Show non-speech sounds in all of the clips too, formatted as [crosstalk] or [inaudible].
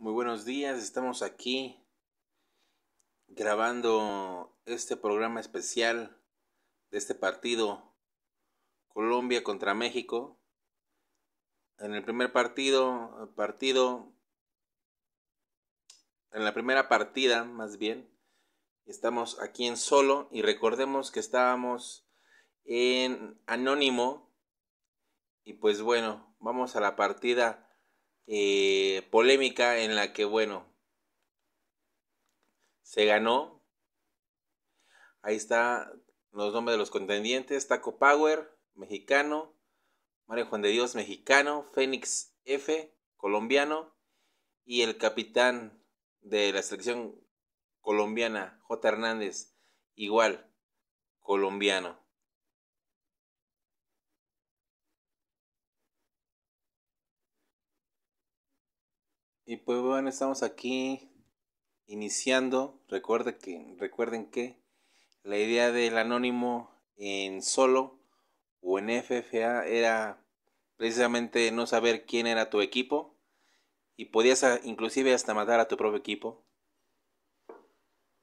Muy buenos días, estamos aquí grabando este programa especial de este partido Colombia contra México. En el primer partido, partido en la primera partida, más bien, estamos aquí en solo y recordemos que estábamos en anónimo y pues bueno, vamos a la partida eh, polémica en la que, bueno, se ganó. Ahí está los nombres de los contendientes. Taco Power, mexicano. Mario Juan de Dios, mexicano. Fénix F, colombiano. Y el capitán de la selección colombiana, J. Hernández, igual, colombiano. Y pues bueno, estamos aquí iniciando. Recuerden que, recuerden que la idea del anónimo en solo o en FFA era precisamente no saber quién era tu equipo y podías inclusive hasta matar a tu propio equipo.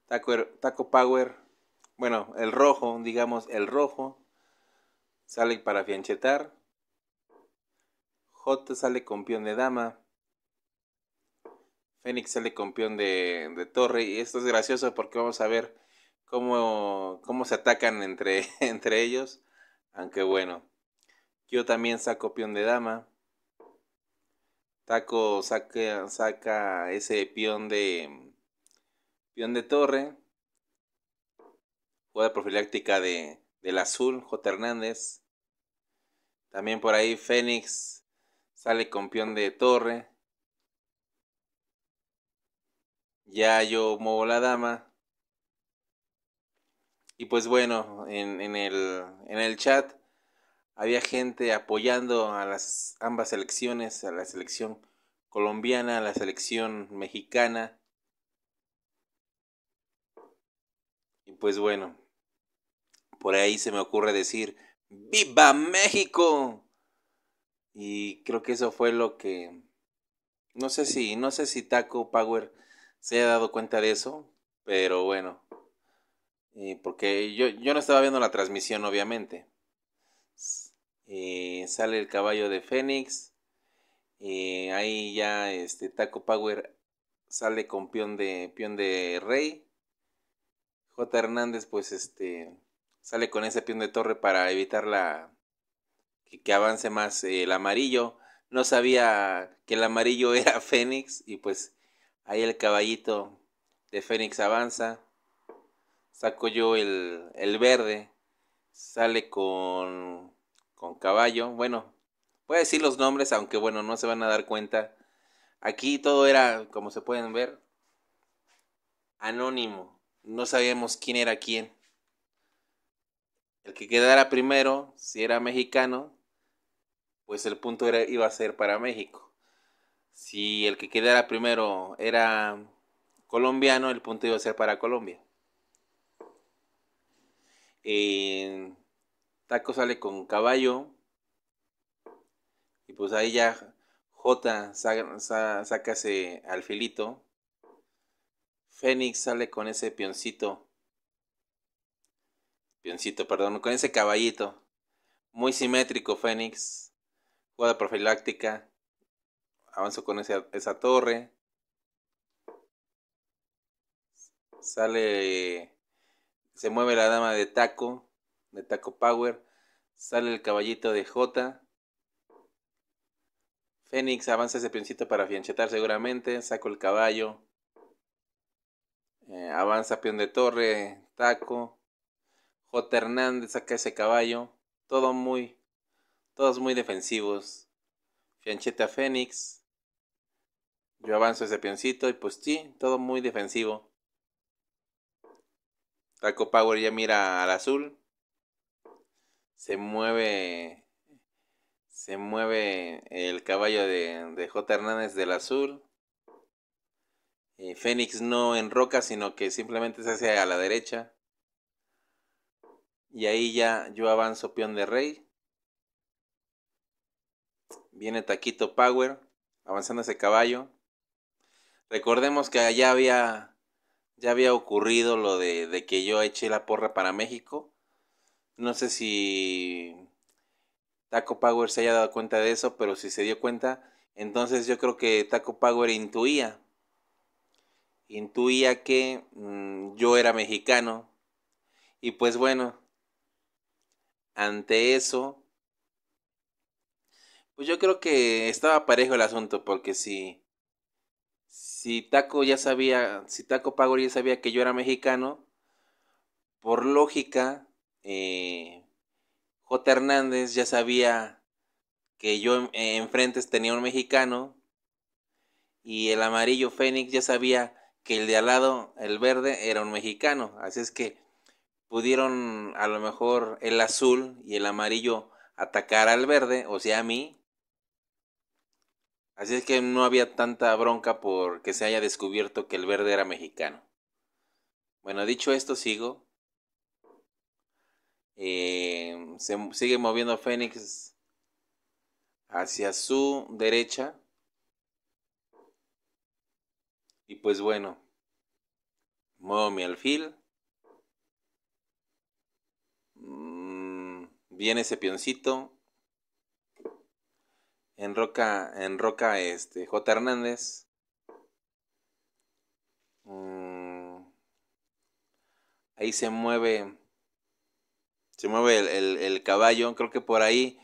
Taco, Taco Power, bueno, el rojo, digamos, el rojo sale para fianchetar. J sale con peón de dama. Fénix sale con de, de torre y esto es gracioso porque vamos a ver cómo, se atacan entre, [laughs] entre ellos. Aunque bueno, yo también saco peón de dama. Taco saca, saca ese peón de peón de torre. Juega profiláctica de, del azul, J. Hernández. También por ahí Fénix sale con peón de torre. Ya yo muevo la dama. Y pues bueno, en, en, el, en el chat había gente apoyando a las ambas selecciones, a la selección colombiana, a la selección mexicana. Y pues bueno, por ahí se me ocurre decir, ¡Viva México! Y creo que eso fue lo que... No sé si, no sé si Taco Power se ha dado cuenta de eso, pero bueno. Eh, porque yo, yo no estaba viendo la transmisión, obviamente. Eh, sale el caballo de Fénix. Eh, ahí ya este Taco Power sale con peón de, peón de rey. J. Hernández, pues este sale con ese peón de torre para evitar la que, avance más el amarillo. No sabía que el amarillo era [laughs] Fénix y pues Ahí el caballito de Fénix avanza. Saco yo el, el verde. Sale con, con caballo. Bueno, voy a decir los nombres, aunque bueno, no se van a dar cuenta. Aquí todo era, como se pueden ver, anónimo. No sabíamos quién era quién. El que quedara primero, si era mexicano, pues el punto era, iba a ser para México si el que quedara primero era colombiano, el punto iba a ser para Colombia. Eh, Taco sale con caballo. Y pues ahí ya J saca, ese alfilito. Fénix sale con ese pioncito. Pioncito, perdón, con ese caballito. Muy simétrico Fénix. Jugada profiláctica avanzo con esa, torre. Sale, se mueve la dama de taco, de taco power. Sale el caballito de J. Fénix avanza ese peoncito para fianchetar seguramente. Saco el caballo. Eh, avanza peón de torre, taco. J. Hernández saca ese caballo. Todo muy, todos muy defensivos. Fiancheta Fénix. Yo avanzo ese peoncito y pues sí, todo muy defensivo. Taco Power ya mira al azul. Se mueve. Se mueve el caballo de, J. Hernández del azul. Y Fénix no en roca, sino que simplemente se hace a la derecha. Y ahí ya yo avanzo peón de rey. Viene Taquito Power, avanzando ese caballo. Recordemos que allá había, ya había ocurrido lo de, que yo eché la porra para México. No sé si Taco Power se haya dado cuenta de eso, pero si se dio cuenta, entonces yo creo que Taco Power intuía. Intuía que mm, yo era mexicano. Y pues bueno, ante eso, pues yo creo que estaba parejo el asunto, porque si si Taco ya sabía, si Taco ya sabía que yo era mexicano, por lógica, eh, J. Hernández ya sabía que yo enfrentes eh, enfrente tenía un mexicano y el amarillo Fénix ya sabía que el de al lado, el verde, era un mexicano. Así es que pudieron a lo mejor el azul y el amarillo atacar al verde, o sea, a mí, Así es que no había tanta bronca porque se haya descubierto que el verde era mexicano. Bueno, dicho esto, sigo. Eh, se sigue moviendo Fénix hacia su derecha. Y pues bueno, muevo mi alfil. Mm, viene ese pioncito en Roca, en Roca este, J. Hernández. Mm. ahí se mueve, se mueve el, caballo, creo que por ahí,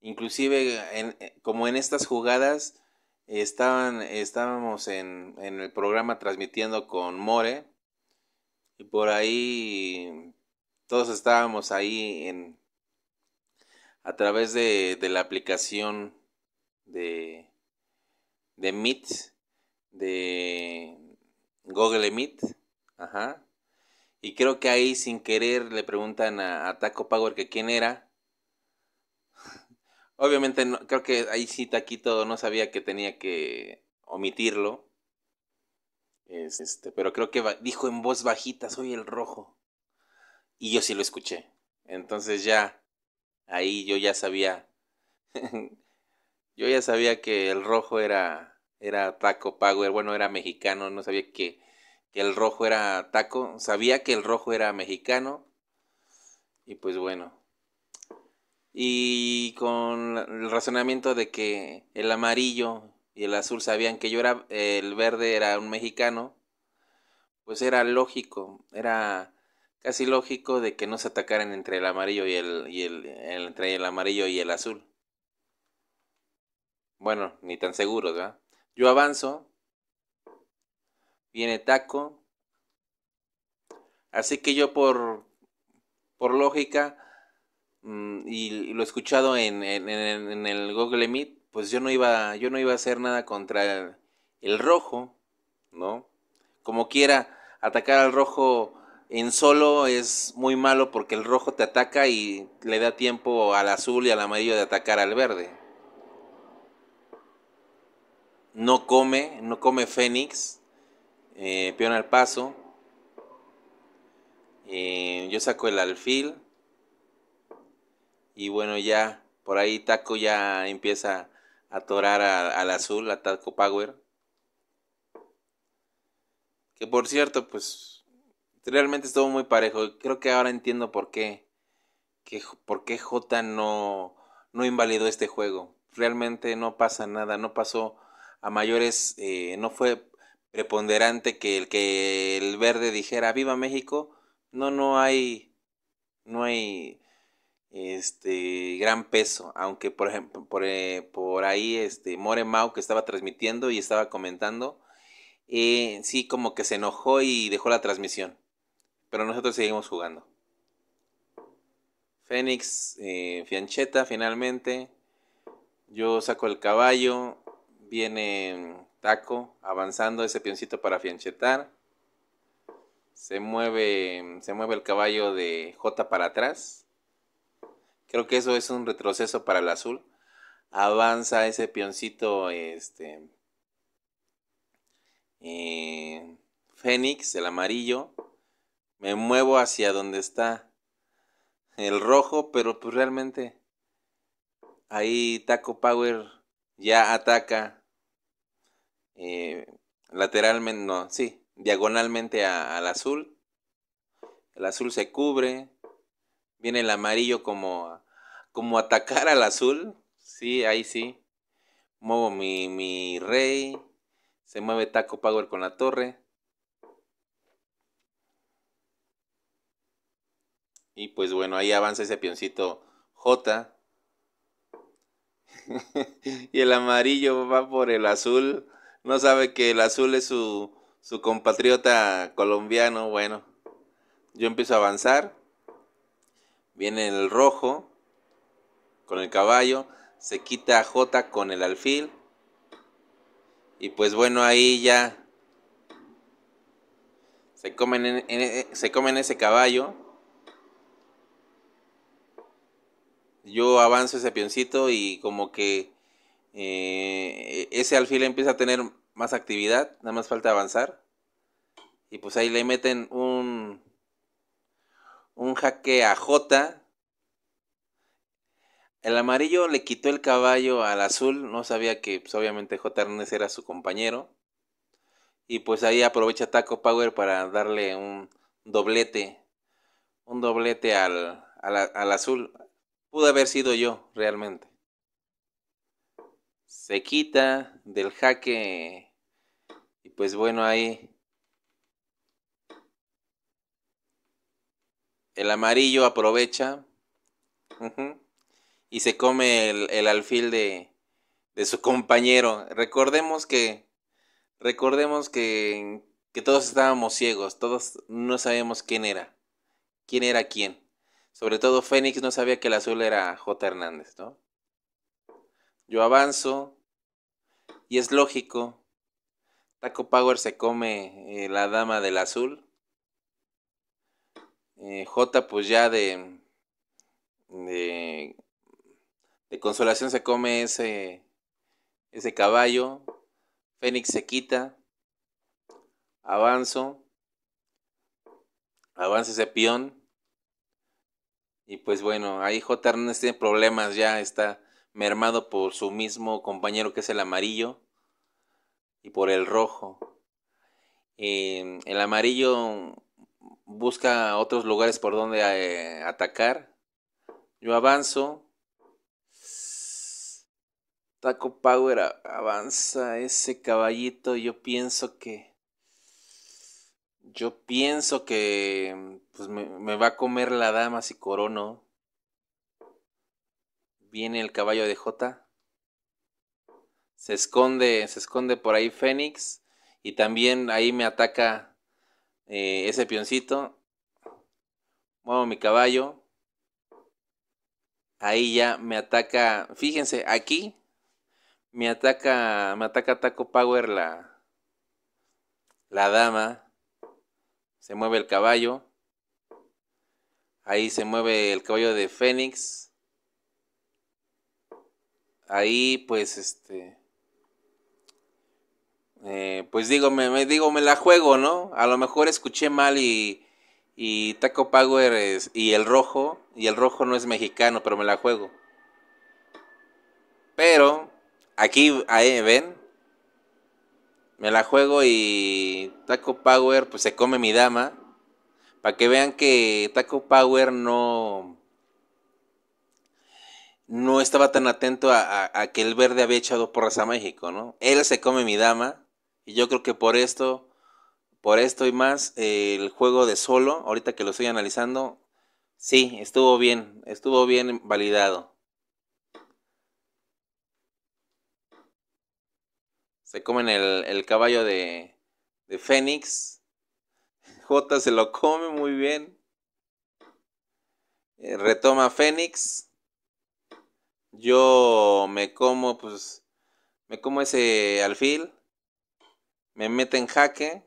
inclusive eh, como en estas jugadas, estaban, estábamos en, el programa transmitiendo con More, y por ahí todos estábamos ahí en, a través de, de la aplicación de, de Meet, de Google Meet, ajá. Y creo que ahí sin querer le preguntan a, Taco Power que quién era. [laughs] Obviamente creo que ahí sí Taquito no sabía que tenía que omitirlo. Este, pero creo que dijo en voz bajita, soy el rojo. Y yo sí lo escuché. Entonces ya, ahí yo ya sabía [laughs] Yo ya sabía que el rojo era, era taco power, bueno, era mexicano, no sabía que, el rojo era taco, sabía que el rojo era mexicano. Y pues bueno. Y con el razonamiento de que el amarillo y el azul sabían que yo era, el verde era un mexicano, pues era lógico, era casi lógico de que no se atacaran entre el amarillo y el, entre el amarillo y el azul. Bueno, ni tan seguros, ¿verdad? Yo avanzo. Viene Taco. Así que yo por, por lógica mm, y lo he escuchado en, en, en, el Google Meet, pues yo no iba, yo no iba a hacer nada contra el rojo, ¿no? Como quiera, atacar al rojo en solo es muy malo porque el rojo te ataca y le da tiempo al azul y al amarillo de atacar al verde no come, no come Fénix, eh, peón al paso. Eh, yo saco el alfil. Y bueno, ya por ahí Taco ya empieza a atorar al azul, a Taco Power. Que por cierto, pues realmente estuvo muy parejo. Creo que ahora entiendo por qué. Que, por qué J no, no invalidó este juego. Realmente no pasa nada, no pasó a mayores eh, no fue preponderante que el que el verde dijera viva México no no hay no hay este gran peso aunque por ejemplo por, eh, ahí este More Mau que estaba transmitiendo y estaba comentando eh, sí como que se enojó y dejó la transmisión pero nosotros seguimos jugando Fénix Fiancheta finalmente yo saco el caballo Viene Taco avanzando ese pioncito para fianchetar. Se mueve, se mueve el caballo de J para atrás. Creo que eso es un retroceso para el azul. Avanza ese pioncito este, eh, Fénix, el amarillo. Me muevo hacia donde está el rojo, pero pues realmente ahí Taco Power ya ataca eh, lateralmente, no, sí, diagonalmente al azul. El azul se cubre, viene el amarillo como, como atacar al azul. Sí, ahí sí. Muevo mi, mi rey. Se mueve Taco Power con la torre. Y pues bueno, ahí avanza ese pioncito J. [laughs] y el amarillo va por el azul no sabe que el azul es su, su compatriota colombiano. Bueno, yo empiezo a avanzar. Viene el rojo con el caballo. Se quita a J con el alfil. Y pues bueno, ahí ya se comen, en, eh, se comen ese caballo. Yo avanzo ese pioncito y como que eh, ese alfil empieza a tener más actividad, nada más falta avanzar. Y pues ahí le meten un, un jaque a J. El amarillo le quitó el caballo al azul, no sabía que pues, obviamente J. Hernández era su compañero. Y pues ahí aprovecha Taco Power para darle un doblete, un doblete al azul. Pudo haber sido yo realmente se quita del jaque y pues bueno ahí el amarillo aprovecha y se come el, alfil de, su compañero. Recordemos que recordemos que, que todos estábamos ciegos, todos no sabíamos quién era, quién era quién. Sobre todo Fénix no sabía que el azul era J. Hernández, ¿no? yo avanzo y es lógico. Taco Power se come eh, la dama del azul. Eh, J pues ya de, de, de consolación se come ese ese caballo. Fénix se quita. Avanzo. Avanza ese peón. Y pues bueno, ahí J. no tiene problemas, ya está mermado por su mismo compañero que es el amarillo y por el rojo. Em, el amarillo busca otros lugares por donde eh, atacar. Yo avanzo. Taco Power avanza ese caballito. Yo pienso que. Yo pienso que. Pues me, me va a comer la dama si corono. Viene el caballo de J Se esconde, se esconde por ahí Fénix. Y también ahí me ataca eh, ese pioncito. Muevo mi caballo. Ahí ya me ataca. Fíjense, aquí me ataca. Me ataca Taco Power la. La dama. Se mueve el caballo. Ahí se mueve el caballo de Fénix ahí pues este... Eh, pues digo me, digo, me la juego, ¿no? A lo mejor escuché mal y, y Taco Power es, y el rojo, y el rojo no es mexicano, pero me la juego. Pero, aquí, ahí, ven, me la juego y Taco Power pues se come mi dama. Para que vean que Taco Power no no estaba tan atento a, que el verde había echado porras a México, ¿no? Él se come mi dama y yo creo que por esto, por esto y más, eh, el juego de solo, ahorita que lo estoy analizando, sí, estuvo bien, estuvo bien validado. Se comen el, el caballo de, de Fénix. [laughs] J se lo come muy bien. Eh, retoma Fénix. Yo me como, pues, me como ese alfil, me mete en jaque.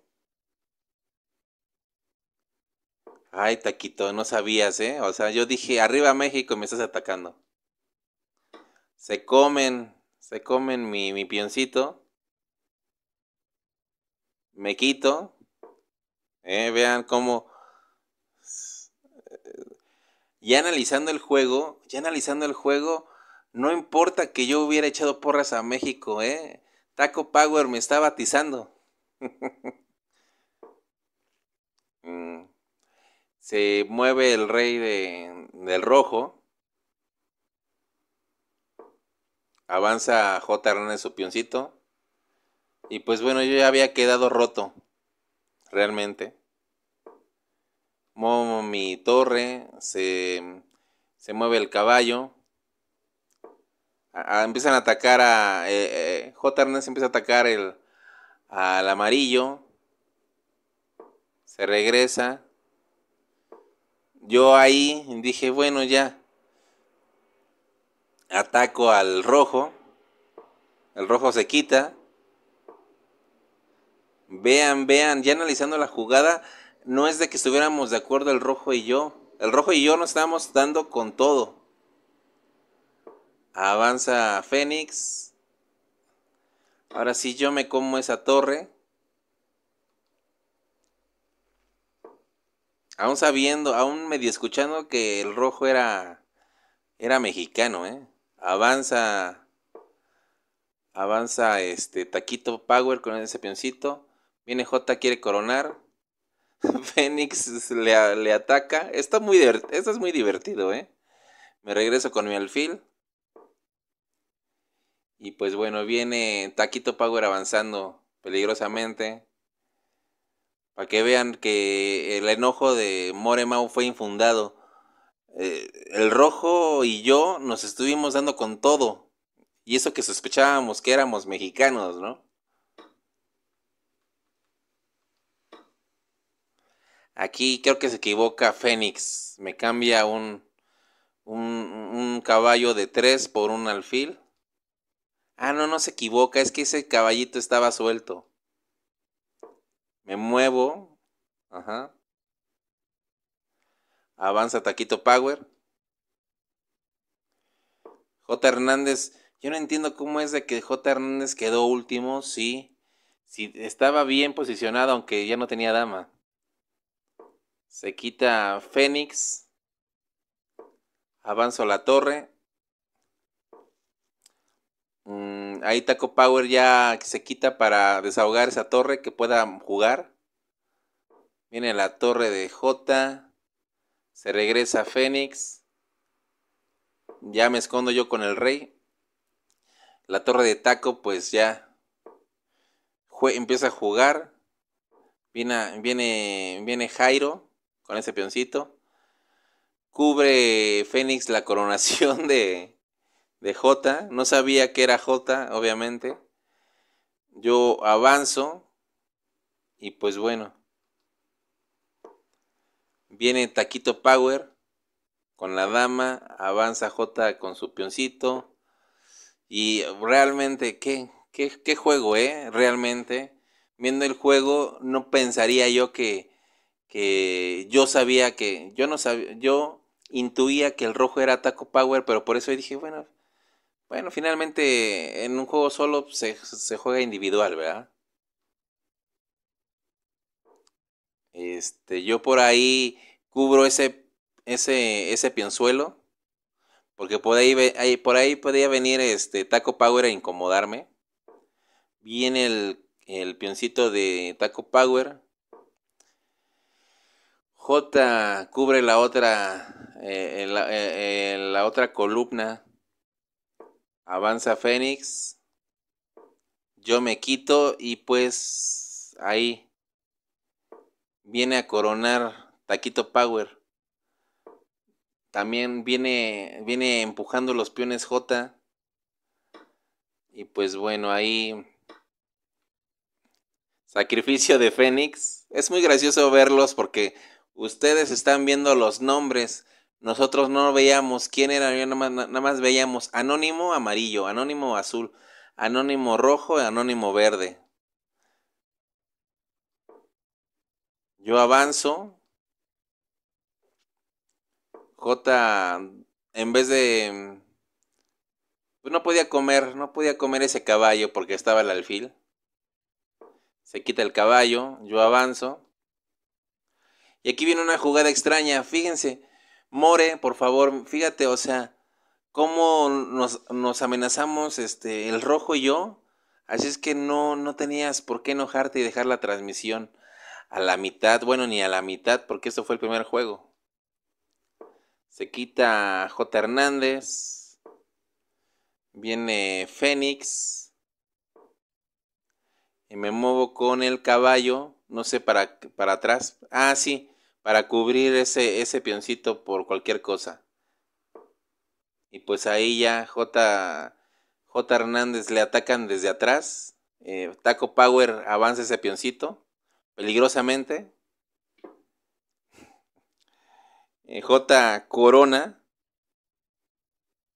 Ay, Taquito, no sabías, ¿eh? O sea, yo dije, arriba México me estás atacando. Se comen, se comen mi, mi pioncito. Me quito. Eh, vean cómo... Eh, ya analizando el juego, ya analizando el juego, no importa que yo hubiera echado porras a México, ¿eh? Taco Power me está batizando. [laughs] Mm. Se mueve el rey del rojo. Avanza J. Hernández su pioncito. Y pues bueno, yo ya había quedado roto. Realmente. Momo mi torre. Se, se mueve el caballo empiezan a atacar a. Eh, eh, J. empieza a atacar al amarillo. Se regresa. Yo ahí dije, bueno, ya. Ataco al rojo. El rojo se quita. Vean, vean, ya analizando la jugada, no es de que estuviéramos de acuerdo el rojo y yo. El rojo y yo nos estábamos dando con todo. Avanza Fénix. Ahora sí yo me como esa torre. Aún sabiendo, aún medio escuchando que el rojo era era mexicano, ¿eh? Avanza avanza este Taquito Power con ese pioncito. Viene J quiere coronar. [laughs] Fénix le, le, ataca. Está muy Esto es muy divertido, ¿eh? Me regreso con mi alfil. Y pues bueno, viene Taquito Power avanzando peligrosamente. Para que vean que el enojo de Moremau fue infundado. Eh, el rojo y yo nos estuvimos dando con todo. Y eso que sospechábamos que éramos mexicanos, ¿no? Aquí creo que se equivoca Fénix. Me cambia un, un caballo de tres por un alfil. Ah, no, no se equivoca, es que ese caballito estaba suelto. Me muevo. Ajá. Avanza Taquito Power. J. Hernández, yo no entiendo cómo es de que J. Hernández quedó último, si estaba bien posicionado, aunque ya no tenía dama. Se quita Fénix. Avanzo la torre. Mm, ahí Taco Power ya se quita para desahogar esa torre que pueda jugar. Viene la torre de J. Se regresa Fénix. Ya me escondo yo con el rey. La torre de Taco pues ya empieza a jugar. Viene, viene, viene Jairo con ese peoncito. Cubre Fénix la coronación [laughs] de, de J. No sabía que era J, obviamente. Yo avanzo y pues bueno. Viene Taquito Power con la dama, avanza J con su pioncito... Y realmente, ¿qué, qué, juego, eh? Realmente, viendo el juego, no pensaría yo que, que yo sabía que, yo no sabía, yo intuía que el rojo era Taco Power, pero por eso dije, bueno, bueno, finalmente en un juego solo se, juega individual, ¿verdad? Este, yo por ahí cubro ese, ese, ese Porque por ahí, por ahí podría venir este Taco Power a incomodarme. Viene el, pioncito de Taco Power. J cubre la otra, eh, la, eh, eh, la otra columna Avanza Fénix. Yo me quito y pues ahí viene a coronar Taquito Power. También viene, viene empujando los peones J. Y pues bueno, ahí Sacrificio de Fénix. Es muy gracioso verlos porque ustedes están viendo los nombres nosotros no veíamos quién era, nada más, más veíamos anónimo amarillo, anónimo azul, anónimo rojo anónimo verde. Yo avanzo. J, en vez de... Pues, no podía comer, no podía comer ese caballo porque estaba el alfil. Se quita el caballo, yo avanzo. Y aquí viene una jugada extraña, fíjense. More, por favor, fíjate, o sea, cómo nos, amenazamos este, el rojo y yo. Así es que no, no tenías por qué enojarte y dejar la transmisión a la mitad, bueno, ni a la mitad, porque esto fue el primer juego. Se quita J. Hernández. Viene Fénix. Y me muevo con el caballo. No sé para, para atrás. Ah, sí para cubrir ese, ese pioncito por cualquier cosa. Y pues ahí ya J, J Hernández le atacan desde atrás. Eh, Taco Power avanza ese pioncito peligrosamente. Eh, J Corona.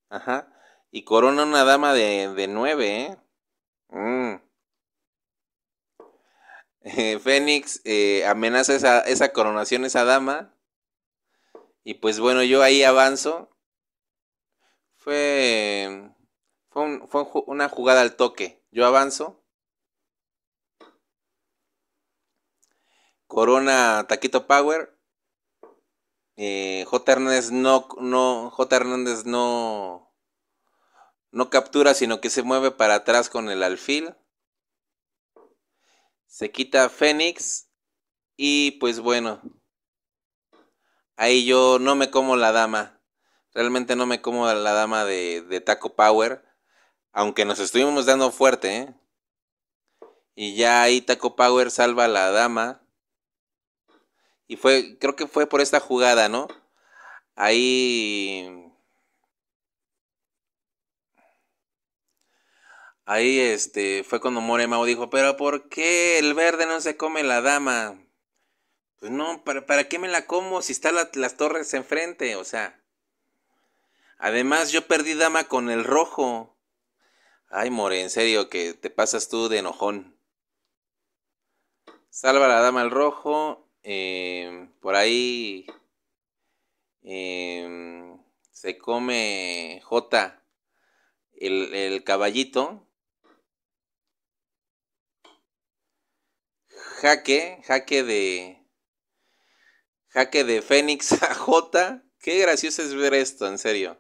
Ajá. Y Corona una dama de, de 9, ¿eh? Mm. [laughs] Fénix eh, amenaza esa, coronación, esa dama. Y pues bueno, yo ahí avanzo. Fue, una jugada al toque. Yo avanzo. Corona Taquito Power. Eh, J. Hernández no, no, J. Hernández no, no captura, sino que se mueve para atrás con el alfil. Se quita Fénix y pues bueno, ahí yo no me como la dama. Realmente no me como la dama de, de Taco Power, aunque nos estuvimos dando fuerte. ¿eh? Y ya ahí Taco Power salva a la dama. Y fue, creo que fue por esta jugada, ¿no? Ahí Ahí este, fue cuando Moremao dijo, pero ¿por qué el verde no se come la dama? Pues no, ¿para, qué me la como si están las torres enfrente? O sea. Además, yo perdí dama con el rojo. Ay, More, en serio, que te pasas tú de enojón. Salva la dama el rojo. Em, por ahí em, se come J el, el, caballito jaque, jaque de. Jaque de Fénix [laughs] a J. Qué gracioso es ver esto, en serio.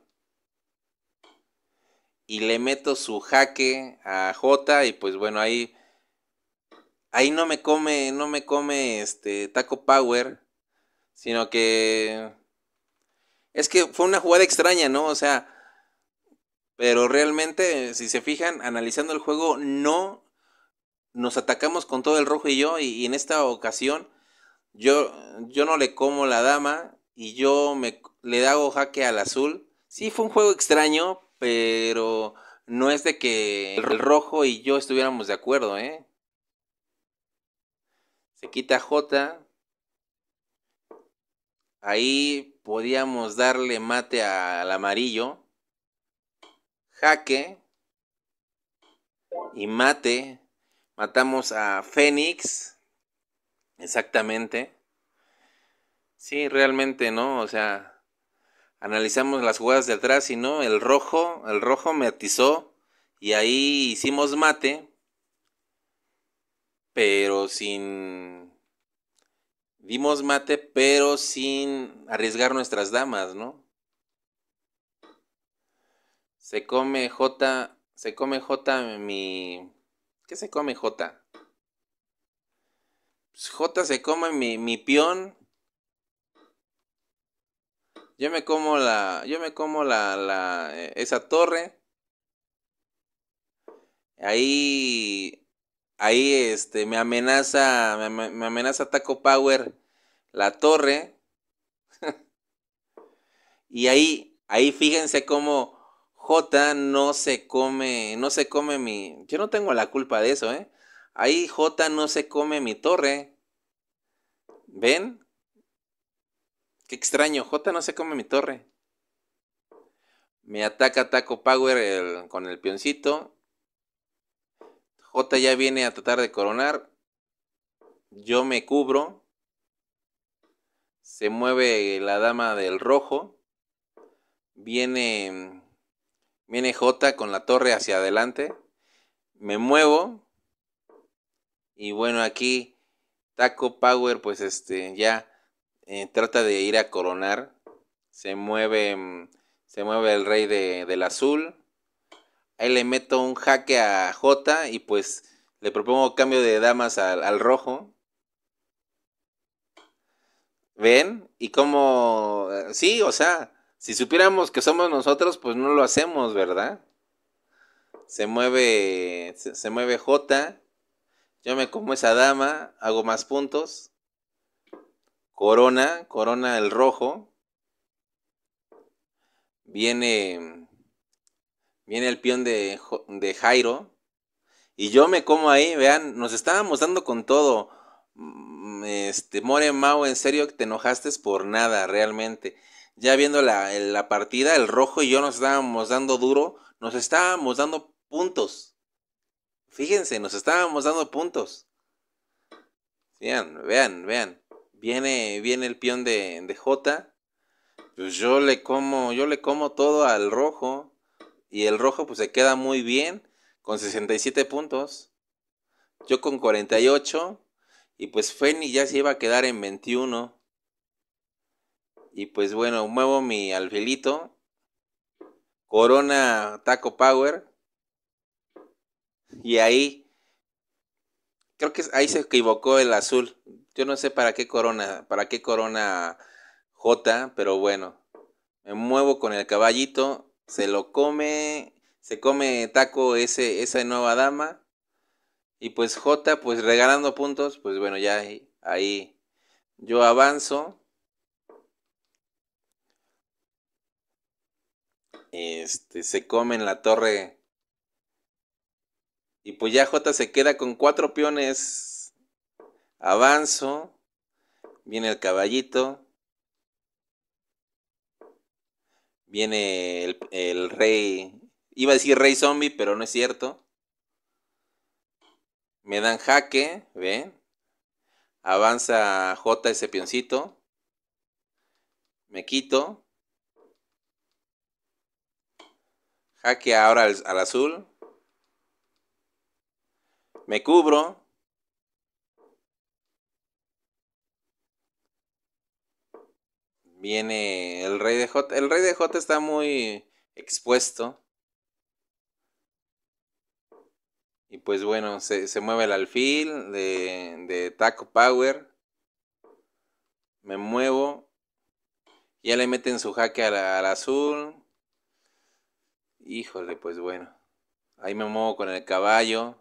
Y le meto su jaque a J. Y pues bueno, ahí. Ahí no me come. No me come este. Taco Power. Sino que. Es que fue una jugada extraña, ¿no? O sea. Pero realmente, si se fijan, analizando el juego, no nos atacamos con todo el rojo y yo, y, en esta ocasión yo, yo no le como la dama y yo me, le hago jaque al azul. Sí, fue un juego extraño, pero no es de que el rojo y yo estuviéramos de acuerdo, ¿eh? Se quita J. Ahí podíamos darle mate al amarillo. Jaque. Y mate Matamos a Fénix. Exactamente. Sí, realmente, ¿no? O sea, analizamos las jugadas de atrás y no, el rojo, el rojo me atizó y ahí hicimos mate, pero sin... Dimos mate, pero sin arriesgar nuestras damas, ¿no? Se come J, se come J mi ¿Qué se come J? Pues, J se come mi, mi peón. Yo me como la. Yo me como la. Eh, esa torre. Ahí. Ahí este. Me amenaza. me amenaza Taco Power. La torre. [laughs] y ahí. Ahí fíjense cómo. J no se come, no se come mi... Yo no tengo la culpa de eso, ¿eh? Ahí J no se come mi torre. ¿Ven? Qué extraño, J no se come mi torre. Me ataca Taco Power con el pioncito. J ya viene a tratar de coronar. Yo me cubro. Se mueve la dama del rojo. Viene Viene J con la torre hacia adelante. Me muevo. Y bueno, aquí Taco Power, pues este, ya eh, trata de ir a coronar. Se mueve, mm, se mueve el rey del azul. Ahí le meto un jaque a J y pues le propongo cambio de damas al, al rojo. ¿Ven? Y como... Eh, sí, o sea, si supiéramos que somos nosotros, pues no lo hacemos, ¿verdad? Se mueve, se, mueve J. Yo me como esa dama, hago más puntos. Corona, corona el rojo. Viene, viene el peón de, Jairo. Y yo me como ahí, vean, nos estábamos dando con todo. Mm, este, More Mau, en serio, te enojaste por nada, realmente ya viendo la, partida, el rojo y yo nos estábamos dando duro, nos estábamos dando puntos. Fíjense, nos estábamos dando puntos. Vean, vean, vean. Viene, viene el peón de, de J. Pues yo le como, yo le como todo al rojo. Y el rojo pues se queda muy bien. Con 67 puntos. Yo con 48. Y pues Feni ya se iba a quedar en 21. Y pues bueno, muevo mi alfilito. Corona Taco Power. Y ahí. Creo que ahí se equivocó el azul. Yo no sé para qué corona, para qué corona J, pero bueno. Me muevo con el caballito. Se lo come. Se come taco ese, esa nueva dama. Y pues J, pues regalando puntos. Pues bueno, ya ahí. ahí yo avanzo. Este, se en la torre. Y pues ya J se queda con cuatro peones. Avanzo. Viene el caballito. Viene el, rey. Iba a decir rey zombie, pero no es cierto. Me dan jaque, ¿ven? Avanza J ese peoncito. Me quito. Jaque ahora al, azul. Me cubro. Viene el rey de J. El rey de J está muy expuesto. Y pues bueno, se, mueve el alfil de, Taco Power. Me muevo. Ya le meten su jaque al, al azul. Híjole, pues bueno. Ahí me muevo con el caballo.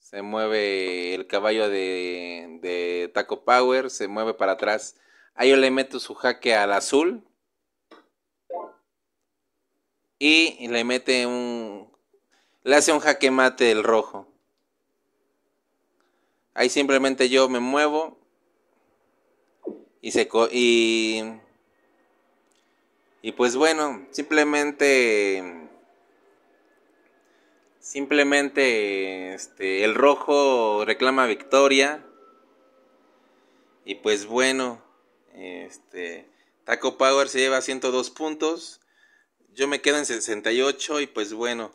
Se mueve el caballo de, Taco Power, se mueve para atrás. Ahí yo le meto su jaque al azul. Y le mete un. Le hace un jaque mate el rojo. Ahí simplemente yo me muevo. Y se. Y y pues bueno, simplemente simplemente este, el rojo reclama victoria. Y pues bueno, este, Taco Power se lleva 102 puntos. Yo me quedo en 68 y pues bueno,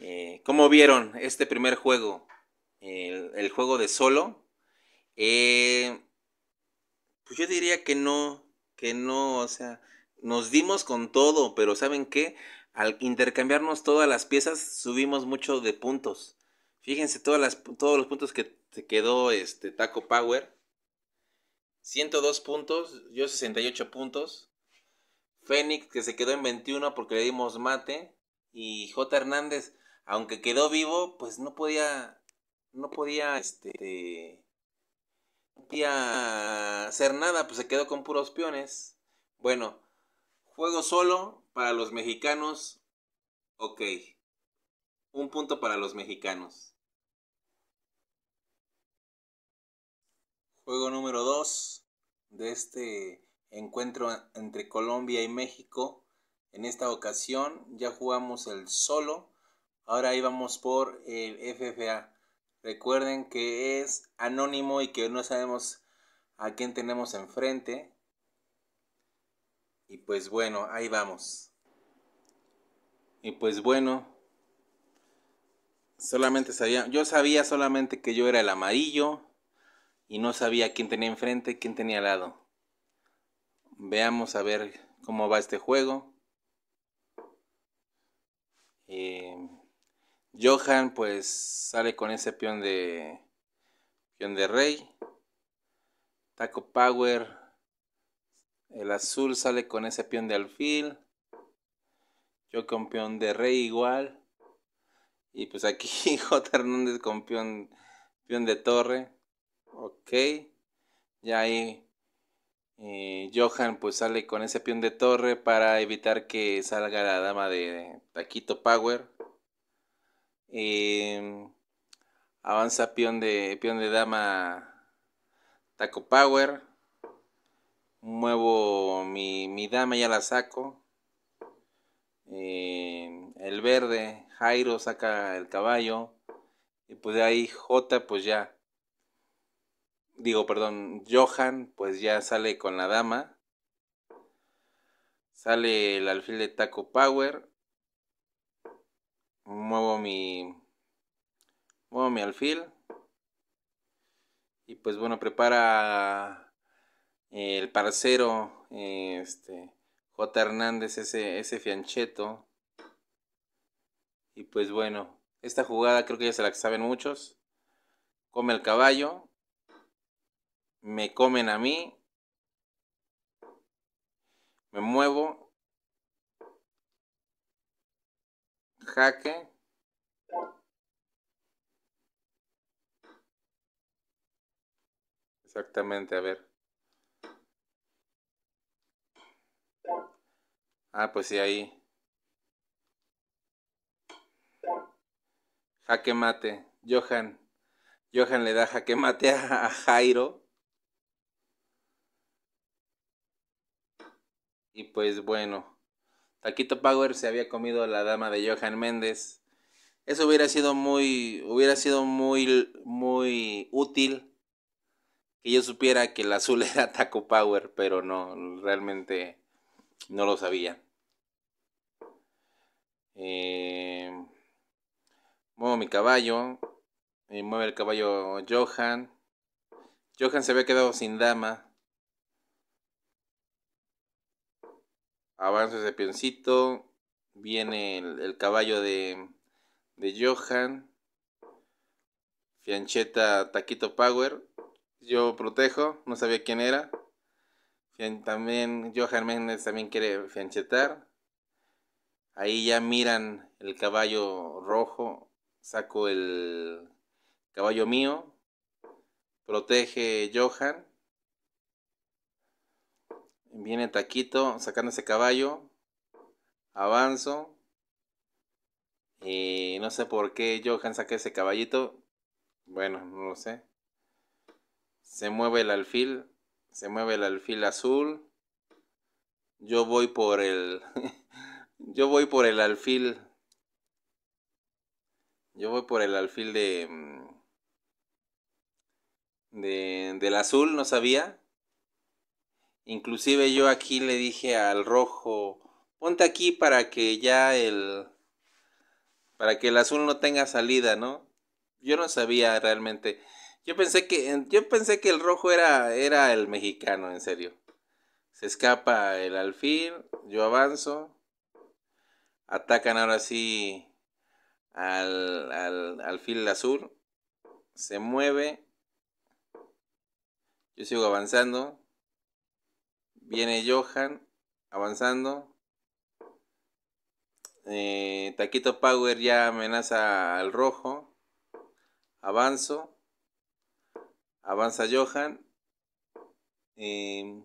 eh, ¿cómo vieron este primer juego? El, juego de solo. Eh, pues yo diría que no, que no, o sea, nos dimos con todo, pero ¿saben qué? Al intercambiarnos todas las piezas, subimos mucho de puntos. Fíjense todas las, todos los puntos que se quedó este Taco Power. 102 puntos, yo 68 puntos. Fénix que se quedó en 21 porque le dimos mate. Y J. Hernández, aunque quedó vivo, pues no podía. No podía este. No podía hacer nada, pues se quedó con puros peones. Bueno, Juego solo para los mexicanos. Ok. Un punto para los mexicanos. Juego número 2 de este encuentro entre Colombia y México. En esta ocasión ya jugamos el solo. Ahora íbamos por el FFA. Recuerden que es anónimo y que no sabemos a quién tenemos enfrente. Y pues bueno, ahí vamos. Y pues bueno, solamente sabía, yo sabía solamente que yo era el amarillo y no sabía quién tenía enfrente, quién tenía al lado. Veamos a ver cómo va este juego. Em, Johan pues sale con ese peón de peón de rey. Taco Power el azul sale con ese peón de alfil. Yo con peón de rey igual. Y pues aquí [laughs] J. Hernández con peón, peón de torre. Ok. Ya ahí eh, Johan pues sale con ese peón de torre para evitar que salga la dama de Taquito Power. Em, avanza peón de, peón de dama Taco Power muevo mi, mi dama, ya la saco. Eh, el verde, Jairo saca el caballo. Y pues de ahí J, pues ya. Digo, perdón, Johan, pues ya sale con la dama. Sale el alfil de Taco Power. Muevo mi. Muevo mi alfil. Y pues bueno, prepara el parcero eh, este, J. Hernández, ese, ese fiancheto. Y pues bueno, esta jugada creo que ya se la saben muchos. Come el caballo. Me comen a mí. Me muevo. Jaque. Exactamente, a ver. Ah, pues sí, ahí. Jaque mate. Johan. Johan le da jaque mate a, Jairo. Y pues bueno. Taquito Power se había comido la dama de Johan Méndez. Eso hubiera sido muy. hubiera sido muy. muy útil. Que yo supiera que el azul [laughs] era Taco Power, pero no, realmente no lo sabía. Eh, muevo mi caballo. y eh, mueve el caballo Johan. Johan se había quedado sin dama. Avanzo ese pioncito. Viene el, caballo de, de Johan. Fiancheta Taquito Power. Yo protejo, no sabía quién era. También Johan Méndez también quiere fianchetar. Ahí ya miran el caballo rojo, saco el caballo mío, protege Johan. Viene Taquito sacando ese caballo, avanzo. Y no sé por qué Johan saca ese caballito. Bueno, no lo sé. Se mueve el alfil, se mueve el alfil azul. Yo voy por el [laughs] Yo voy por el alfil. Yo voy por el alfil mm, de, del azul, no sabía. Inclusive yo aquí le dije al rojo, ponte aquí para que ya el para que el azul no tenga salida, ¿no? Yo no sabía realmente. Yo pensé que yo pensé que el rojo era era el mexicano, en serio. Se escapa el alfil, yo avanzo. Atacan ahora sí al, al, al fil azul. Se mueve. Yo sigo avanzando. Viene Johan avanzando. Eh, Taquito Power ya amenaza al rojo. Avanzo. Avanza Johan. Eh,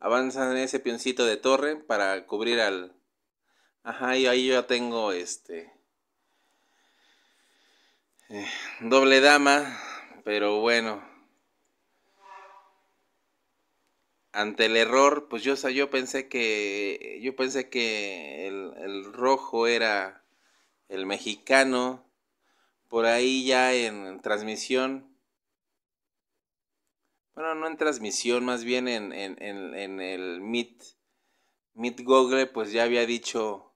en ese pioncito de torre para cubrir al, Ajá, y ahí ya tengo este. Eh, doble dama, pero bueno. Ante el error, pues yo, yo pensé que. Yo pensé que el, rojo era el mexicano. Por ahí ya en, transmisión bueno, no en transmisión, más bien en, el Meet, Meet Google, pues ya había dicho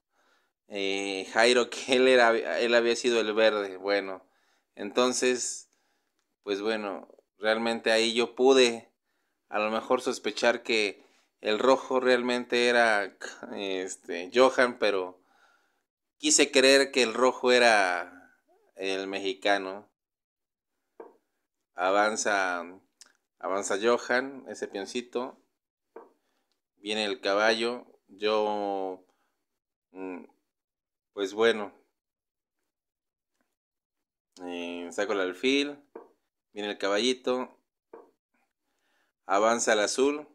eh, Jairo [laughs] que él, había sido el verde. Bueno, entonces, pues bueno, realmente ahí yo pude a lo mejor sospechar que el rojo realmente era este, Johan, pero quise creer que el rojo era el mexicano. Avanza, avanza Johan, ese pioncito, Viene el caballo. Yo mm, pues bueno. Eh, saco el alfil. Viene el caballito. Avanza el azul.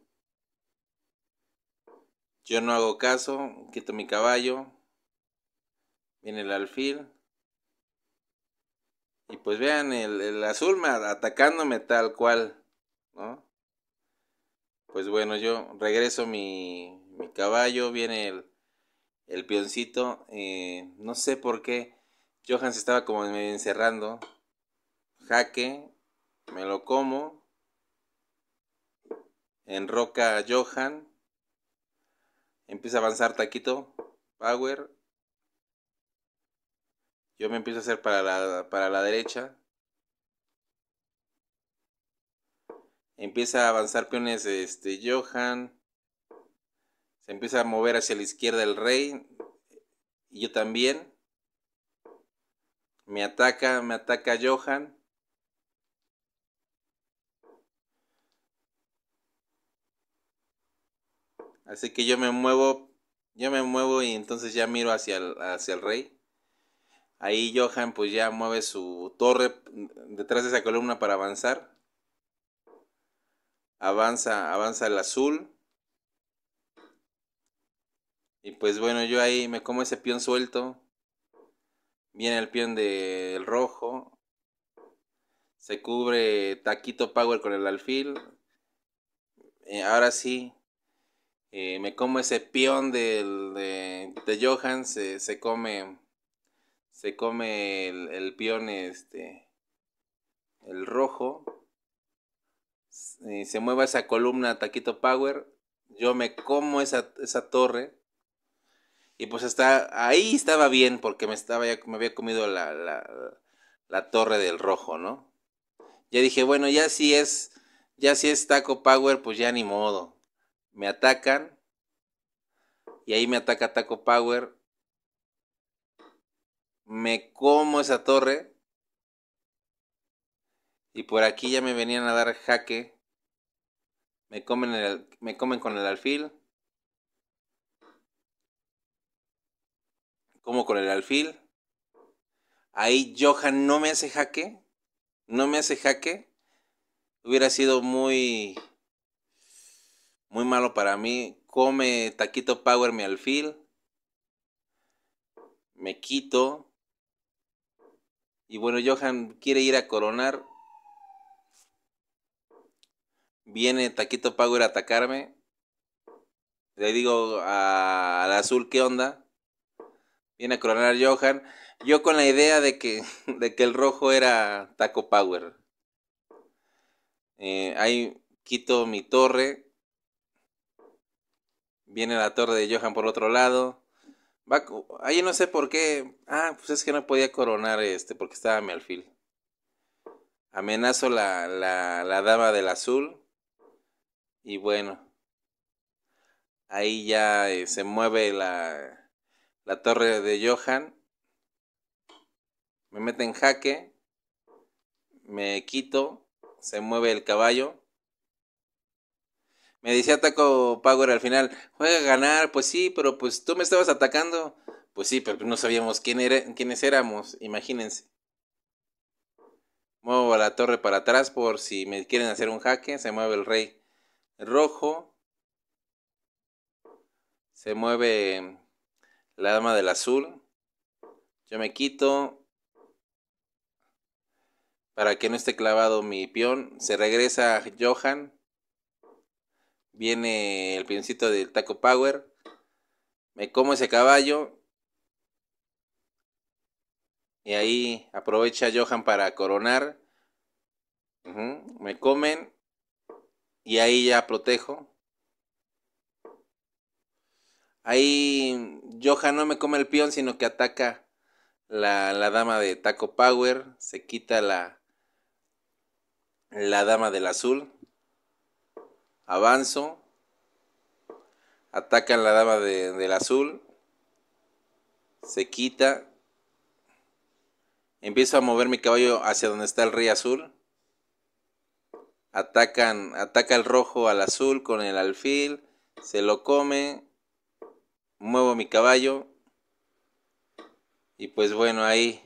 Yo no hago caso. Quito mi caballo. Viene el alfil. Y pues vean, el, azul me, atacándome tal cual. ¿No? Pues bueno, yo regreso mi caballo. Viene el el peoncito, eh, no sé por qué, Johan se estaba como encerrando. Jaque, me lo como. Enroca a Johan. Empieza a avanzar Taquito. Power. Yo me empiezo a hacer para la, para la derecha. Empieza a avanzar peones este, Johan empieza a mover hacia la izquierda el rey, y yo también. Me ataca, me ataca Johan. Así que yo me muevo, yo me muevo y entonces ya miro hacia el, hacia el rey. Ahí Johan pues ya mueve su torre detrás de esa columna para avanzar. Avanza, avanza el azul. Y pues bueno, yo ahí me como ese peón suelto. Viene el peón del rojo. Se cubre Taquito Power con el alfil. Eh, ahora sí. Eh, me como ese peón de, de Johan. Se, come. Se come el, peón este. El rojo. y eh, se mueve esa columna Taquito Power. Yo me como esa torre y pues hasta ahí estaba bien porque me, estaba ya, me había comido la, la, torre del rojo, ¿no? Ya dije, bueno, ya si es, ya si es Taco Power, pues ya ni modo. Me atacan. Y ahí me ataca Taco Power. Me como esa torre. Y por aquí ya me venían a dar jaque. Me comen, el, me comen con el alfil. como con el alfil. Ahí Johan no me hace jaque, no me hace jaque. Hubiera sido muy, muy malo para mí. Come taquito power mi alfil. Me quito. Y bueno, Johan quiere ir a coronar. Viene Taquito Power a atacarme. Le digo al azul, ¿qué onda? Viene a coronar Johan. Yo con la idea de que, [laughs] de que el rojo era Taco Power. Eh, ahí quito mi torre. Viene la torre de Johan por otro lado. ahí no sé por qué. Ah, pues es que no podía coronar este, porque estaba mi alfil. Amenazo la, la, dama del azul. Y bueno. Ahí ya eh, se mueve la, la torre de Johan, me mete en jaque, me quito, se mueve el caballo. Me dice Ataco Power al final, juega a ganar, pues sí, pero pues tú me estabas atacando. Pues sí, pero no sabíamos quién quiénes éramos, imagínense. Muevo a la torre para atrás por si me quieren hacer un jaque, se mueve el rey rojo. Se mueve la dama del azul. Yo me quito. Para que no esté clavado mi peón. Se regresa Johan. Viene el peoncito del Taco Power. Me como ese caballo. Y ahí aprovecha Johan para coronar. Me comen. Y ahí ya protejo. Ahí Johan no me come el peón, sino que ataca la, dama de Taco Power, se quita la, la dama del azul, avanzo, ataca la dama del azul, se quita, empiezo a mover mi caballo hacia donde está el rey azul, atacan, ataca el rojo al azul con el alfil, se lo come, muevo mi caballo y pues bueno, ahí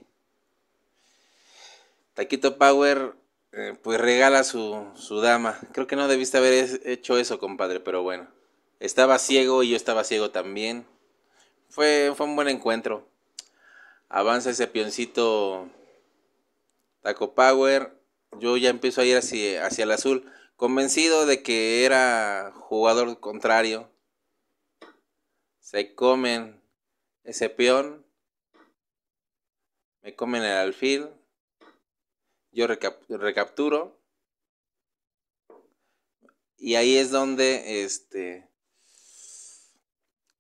Taquito Power eh, pues regala su, dama. Creo que no debiste haber hecho eso, compadre, pero bueno. Estaba ciego y yo estaba ciego también. Fue, fue un buen encuentro. Avanza ese pioncito Taco Power. Yo ya empiezo a ir hacia el azul, convencido de que era jugador contrario se comen ese peón, me comen el alfil, yo recapturo. Y ahí es donde este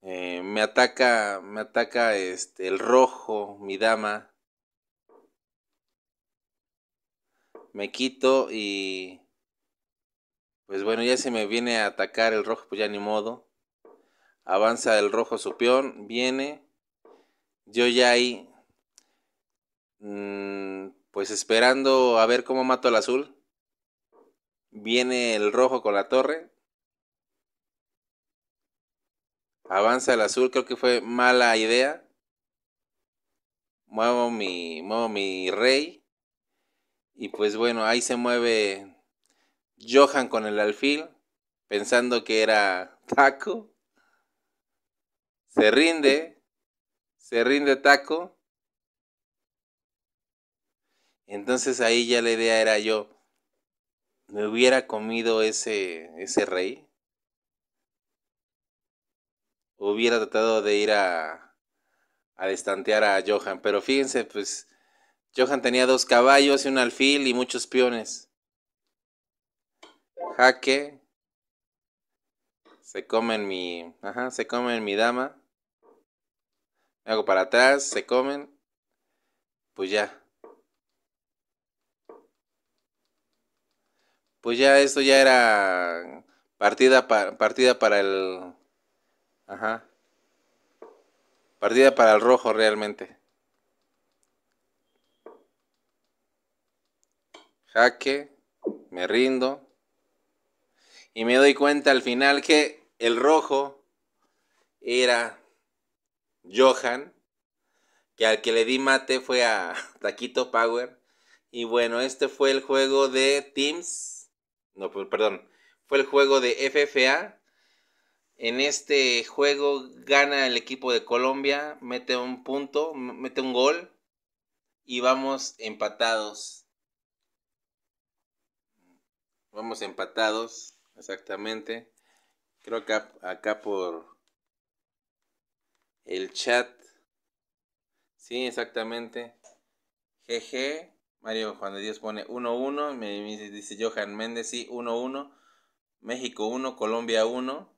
eh, me ataca, me ataca este, el rojo, mi dama. Me quito y pues bueno, ya se me viene a atacar el rojo, pues ya ni modo. Avanza el rojo su peón, viene. Yo ya ahí, mm, pues esperando a ver cómo mato al azul. Viene el rojo con la torre. Avanza el azul, creo que fue mala idea. Muevo mi, muevo mi rey. Y pues bueno, ahí se mueve Johan con el alfil, pensando que era taco. Se rinde, se rinde Taco. Entonces ahí ya la idea era yo, ¿me hubiera comido ese, ese rey? Hubiera tratado de ir a, a destantear a Johan, pero fíjense, pues Johan tenía dos caballos y un alfil y muchos peones. Jaque, se comen mi, ajá, se comen mi dama hago para atrás, se comen. Pues ya. Pues ya esto ya era partida para partida para el ajá. Partida para el rojo realmente. Jaque, me rindo. Y me doy cuenta al final que el rojo era Johan, que al que le di mate fue a [laughs] Taquito Power. Y bueno, este fue el juego de Teams. No, perdón. Fue el juego de FFA. En este juego gana el equipo de Colombia, mete un punto, mete un gol y vamos empatados. Vamos empatados, exactamente. Creo que acá por el chat. Sí, exactamente. GG. Mario Juan de Dios pone 1-1. Me, dice Johan Méndez, sí, 1-1. México 1, Colombia 1.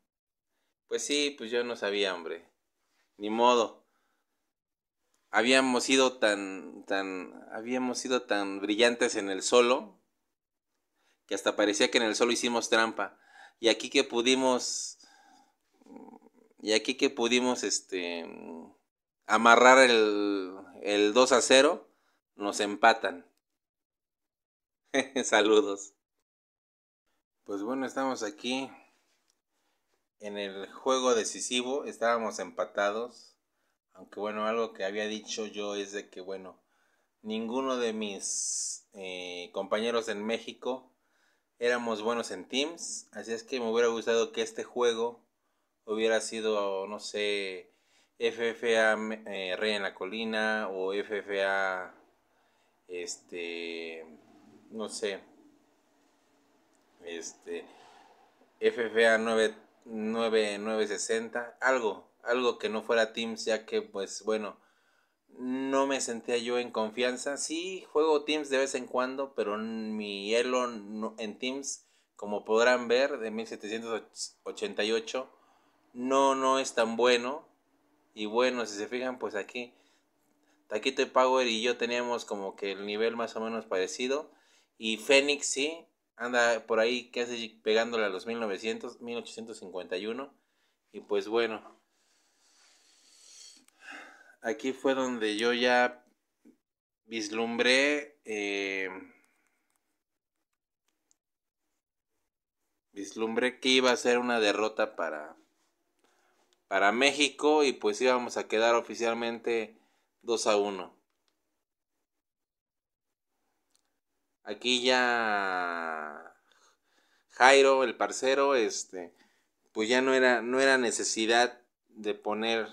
Pues sí, pues yo no sabía, hombre. Ni modo. Habíamos sido tan, tan, habíamos sido tan brillantes en el solo que hasta parecía que en el solo hicimos trampa. Y aquí que pudimos y aquí que pudimos este, mm, amarrar el, el 2 a 0, nos empatan. [laughs] Saludos. Pues bueno, estamos aquí en el juego decisivo. Estábamos empatados. Aunque bueno, algo que había dicho yo es de que bueno, ninguno de mis eh, compañeros en México éramos buenos en Teams. Así es que me hubiera gustado que este juego hubiera sido, no sé, FFA eh, Rey en la Colina o FFA, este, no sé, este, FFA 9960, algo, algo que no fuera Teams, ya que, pues bueno, no me sentía yo en confianza. Sí, juego Teams de vez en cuando, pero mi Elo en Teams, como podrán ver, de 1788 no, no es tan bueno. Y bueno, si se fijan, pues aquí, Taquito Power y yo teníamos como que el nivel más o menos parecido. Y Fénix sí, anda por ahí casi pegándole a los 1900, 1851. Y pues bueno, aquí fue donde yo ya vislumbré... Eh, vislumbré que iba a ser una derrota para, para México y pues íbamos a quedar oficialmente 2 a 1. Aquí ya Jairo, el parcero, este, pues ya no era, no era necesidad de poner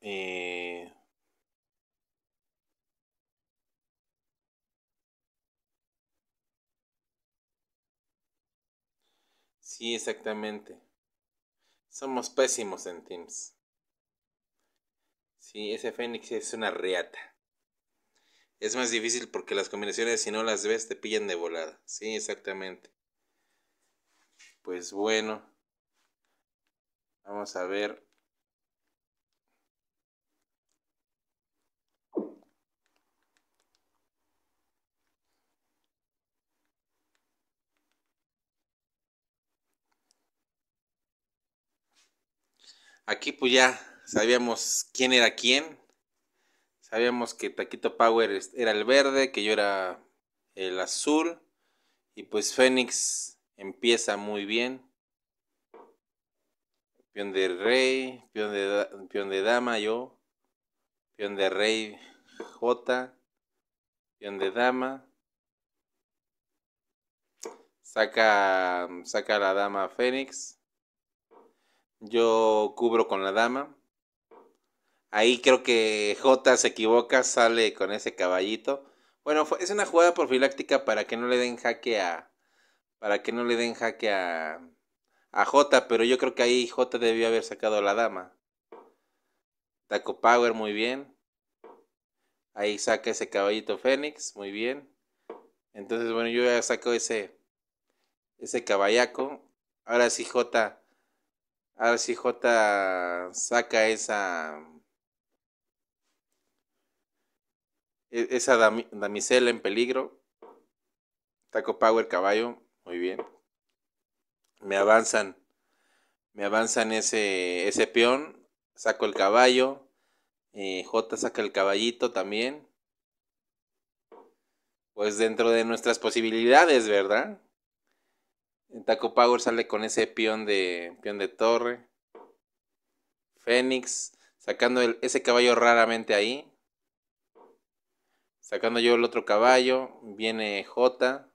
eh, Sí, exactamente. Somos pésimos en Teams. Sí, ese Fénix es una reata. Es más difícil porque las combinaciones, si no las ves, te pillan de volada. Sí, exactamente. Pues bueno. Vamos a ver Aquí pues ya sabíamos quién era quién. Sabíamos que Taquito Power era el verde, que yo era el azul. Y pues Fénix empieza muy bien. Pion de rey, pion de, dama yo. Pion de rey J. Pion de dama. Saca, saca la dama Fénix. Yo cubro con la dama. Ahí creo que J se equivoca, sale con ese caballito. Bueno, es una jugada profiláctica para que no le den jaque a. Para que no le den jaque a. A J, pero yo creo que ahí J debió haber sacado a la dama. Taco Power, muy bien. Ahí saca ese caballito Fénix, muy bien. Entonces, bueno, yo ya saco ese. Ese caballaco. Ahora sí, J a ver si J saca esa. E, esa damisela en peligro. Taco Power caballo. Muy bien. Me avanzan. Me avanzan ese, ese peón. Saco el caballo. Eh, J saca el caballito también. Pues dentro de nuestras posibilidades, ¿verdad? Taco Power sale con ese peón de, de torre. Fénix, sacando ese caballo raramente ahí. Sacando yo el otro caballo, viene J.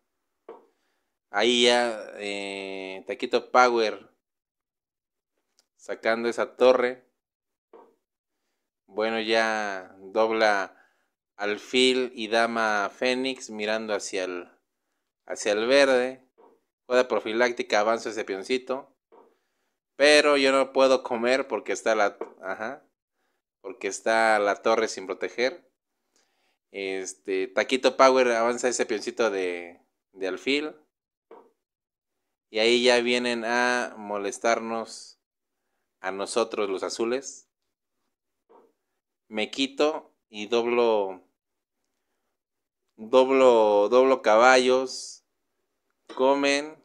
Ahí ya, eh, Taquito Power, sacando esa torre. Bueno, ya dobla alfil y dama fénix mirando hacia el, hacia el verde. Juega profiláctica, avanza ese peoncito. Pero yo no puedo comer porque está la. Ajá. Porque está la torre sin proteger. Este. Taquito Power avanza ese peoncito de. de alfil. Y ahí ya vienen a molestarnos a nosotros los azules. Me quito y doblo. Doblo. Doblo caballos Comen.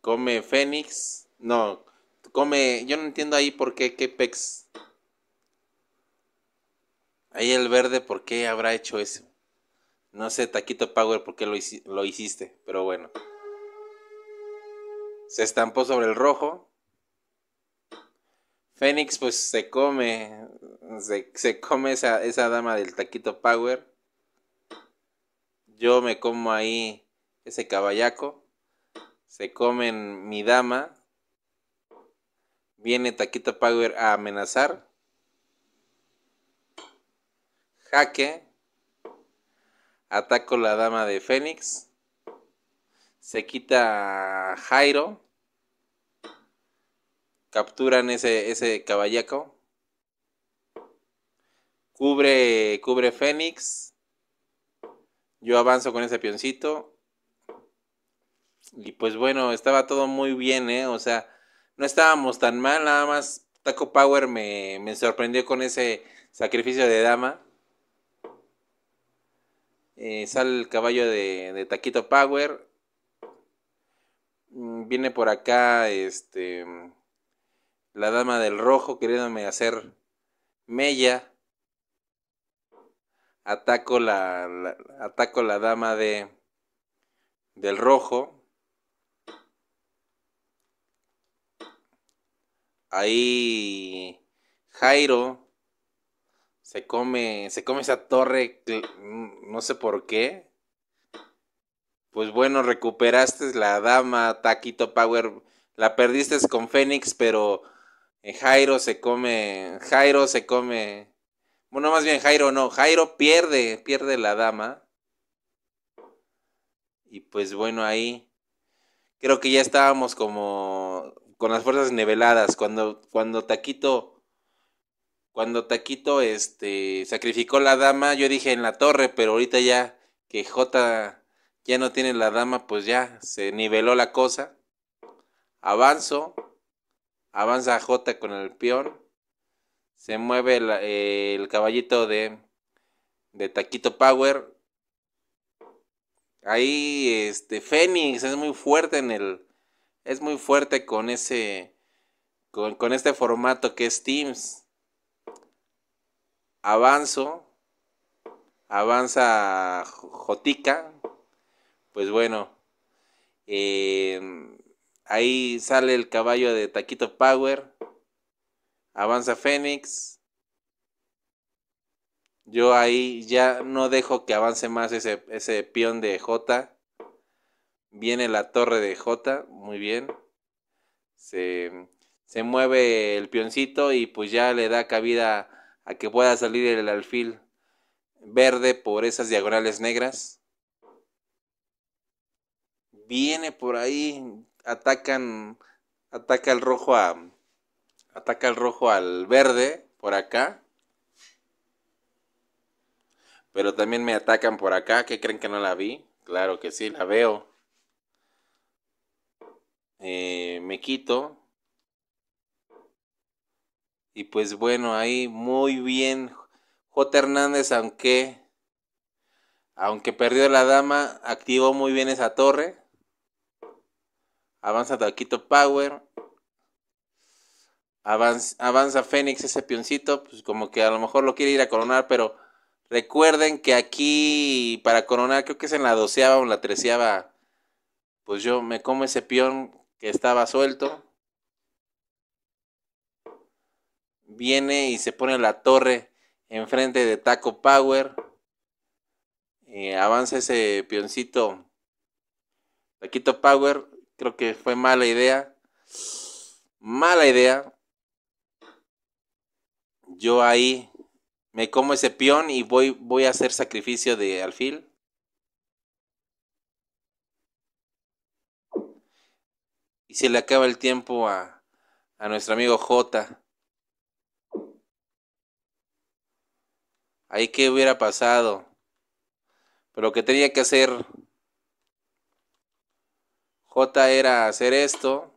Come Fénix. No, come. Yo no entiendo ahí por qué Kepex. Ahí el verde, ¿por qué habrá hecho eso? No sé, Taquito Power, ¿por qué lo, hiciste? Pero bueno. Se estampó sobre el rojo. Fénix pues se come, se, come esa, dama del taquito power. Yo me como ahí ese caballaco. Se comen mi dama. Viene Taquita Power a amenazar. Jaque. Ataco la dama de Fénix. Se quita Jairo. Capturan ese, caballaco. Cubre, cubre Fénix. Yo avanzo con ese pioncito Y pues bueno, estaba todo muy bien, ¿eh? O sea, no estábamos tan mal, nada más Taco Power me, sorprendió con ese sacrificio de dama. Eh, sale el caballo de, de Taquito Power. Mm, viene por acá este, la dama del rojo queriéndome hacer mella ataco la, ataco la dama de del rojo. Ahí Jairo se come se come esa torre no sé por qué. Pues bueno, recuperaste la dama Taquito Power, la perdiste con Fénix, pero eh, Jairo se come Jairo se come bueno, más bien Jairo no. Jairo pierde, pierde la dama. Y pues bueno, ahí creo que ya estábamos como con las fuerzas niveladas. Cuando, cuando Taquito, cuando Taquito este, sacrificó la dama, yo dije en la torre, pero ahorita ya que J ya no tiene la dama, pues ya se niveló la cosa. Avanzo, avanza Jota con el peón se mueve eh, el, caballito de, Taquito Power. Ahí, este, Fénix es muy fuerte en el, es muy fuerte con ese, con, este formato que es Teams. Avanzo, avanza Jotica, pues bueno, eh, ahí sale el caballo de Taquito Power Avanza Fénix. Yo ahí ya no dejo que avance más ese, ese peón de J. Viene la torre de J, muy bien. Se, se mueve el peoncito y pues ya le da cabida a que pueda salir el alfil verde por esas diagonales negras. Viene por ahí, atacan, ataca el rojo a, Ataca el rojo al verde por acá. Pero también me atacan por acá. ¿Qué creen que no la vi? Claro que sí, la veo. Eh, me quito. Y pues bueno, ahí muy bien. J. Hernández, aunque, aunque perdió la dama, activó muy bien esa torre. Avanza Taquito Power avanza, Fénix, ese pioncito, pues como que a lo mejor lo quiere ir a coronar, pero recuerden que aquí para coronar, creo que es en la doceava o la treceaba, pues yo me como ese pion que estaba suelto. Viene y se pone la torre enfrente de Taco Power. Eh, avanza ese pioncito Taquito Power, creo que fue mala idea. Mala idea yo ahí me como ese peón y voy, a hacer sacrificio de alfil. Y se le acaba el tiempo a, a nuestro amigo J. Ahí qué hubiera pasado. Pero lo que tenía que hacer J era hacer esto.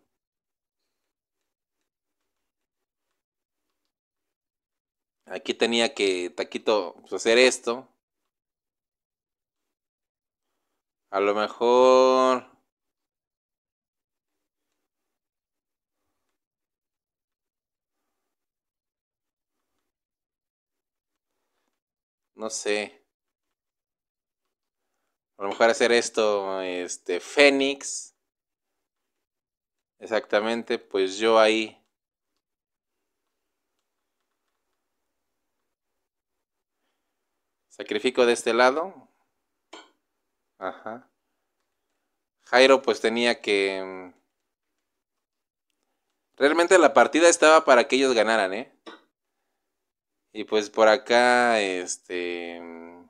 Aquí tenía que Taquito pues, hacer esto. A lo mejor... No sé. A lo mejor hacer esto, este, Fénix. Exactamente, pues yo ahí Sacrifico de este lado. Ajá. Jairo pues tenía que... Mm, realmente la partida estaba para que ellos ganaran, ¿eh? Y pues por acá, este... Mm,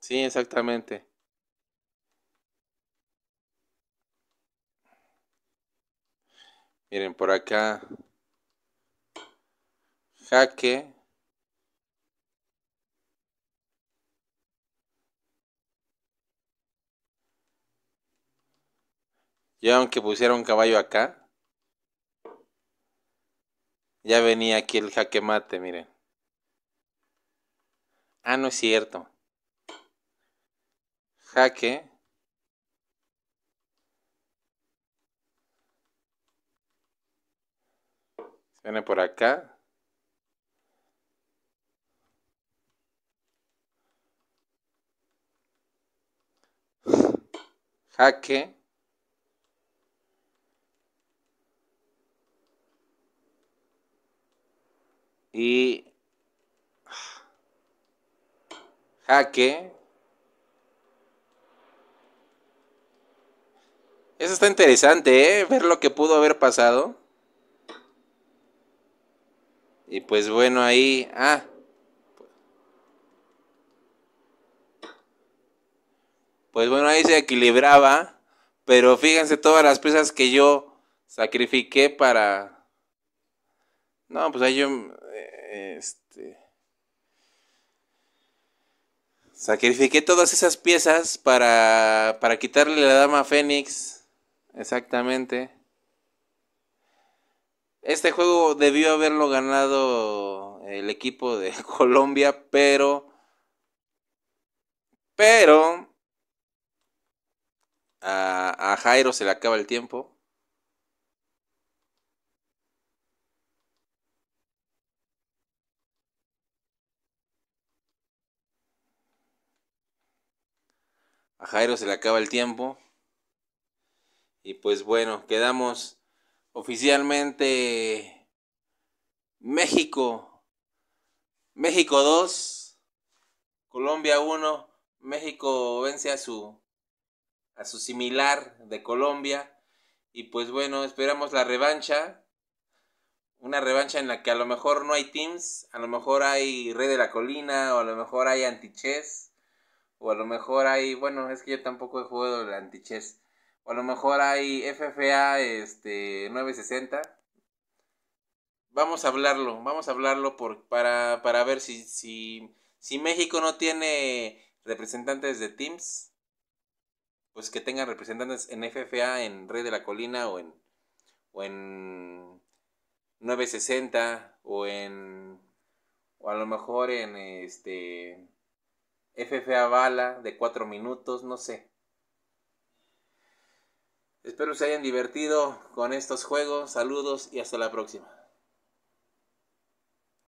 sí, exactamente. Miren por acá. Jaque. Ya aunque pusiera un caballo acá, ya venía aquí el jaque mate, miren. Ah, no es cierto. Jaque. Viene por acá. Jaque. Y jaque. Eso está interesante, ¿eh? Ver lo que pudo haber pasado. Y pues bueno, ahí. Ah. Pues bueno, ahí se equilibraba. Pero fíjense todas las piezas que yo sacrifiqué para. No, pues ahí yo. Eh, este. Sacrifiqué todas esas piezas para, para quitarle la dama Fénix. Exactamente. Este juego debió haberlo ganado el equipo de [laughs] Colombia, pero... Pero... A, Jairo se le acaba el tiempo. A Jairo se le acaba el tiempo. Y pues bueno, quedamos oficialmente México, México 2, Colombia 1, México vence a su, a su similar de Colombia y pues bueno, esperamos la revancha. Una revancha en la que a lo mejor no hay teams, a lo mejor hay Rey de la Colina, o a lo mejor hay Antichess, o a lo mejor hay. Bueno, es que yo tampoco he jugado el Antichess. O a lo mejor hay FFA este, 960. Vamos a hablarlo, vamos a hablarlo por, para, ver si, si, México no tiene representantes de Teams, pues que tengan representantes en FFA, en Rey de la Colina o en, en 960 o en o a lo mejor en este FFA bala de 4 minutos, no sé. Espero se hayan divertido con estos juegos. Saludos y hasta la próxima.